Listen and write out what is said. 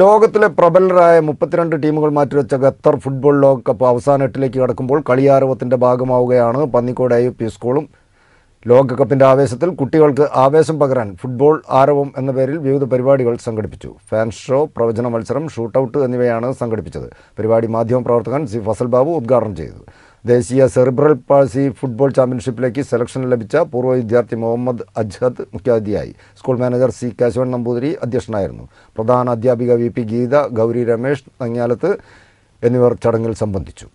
ലോകത്തിലെ പ്രബലരായ മുപ്പത്തിരണ്ട് ടീമുകൾ മാറ്റിവെച്ച ഖത്തർ ഫുട്ബോൾ ലോകകപ്പ് അവസാന എട്ടിലേക്ക് കടക്കുമ്പോൾ കളിയാരവത്തിൻ്റെ ഭാഗമാവുകയാണ് പന്നിക്കോട് ഐ പി സ്കൂളും ലോകകപ്പിൻ്റെ ആവേശത്തിൽ കുട്ടികൾക്ക് ആവേശം പകരാൻ ഫുട്ബോൾ ആരവം എന്ന പേരിൽ വിവിധ പരിപാടികൾ സംഘടിപ്പിച്ചു ഫാൻ ഷോ പ്രവചന മത്സരം ഷൂട്ടൌട്ട് എന്നിവയാണ് സംഘടിപ്പിച്ചത് പരിപാടി മാധ്യമപ്രവർത്തകൻ സി ഫസൽ ബാബു ഉദ്ഘാടനം ചെയ്തു ദേശീയ സെറിബ്രൽ പാഴ്സി ഫുട്ബോൾ ചാമ്പ്യൻഷിപ്പിലേക്ക് സെലക്ഷൻ ലഭിച്ച പൂർവ്വ വിദ്യാർത്ഥി മുഹമ്മദ് അജ്ഹദ് മുഖ്യാതിഥിയായി school manager C Keshavan Namboothiri അധ്യക്ഷനായിരുന്നു പ്രധാന അധ്യാപിക വി പി ഗീത ഗൗരി രമേഷ് നങ്ങ്യാലത്ത് എന്നിവർ ചടങ്ങിൽ സംബന്ധിച്ചു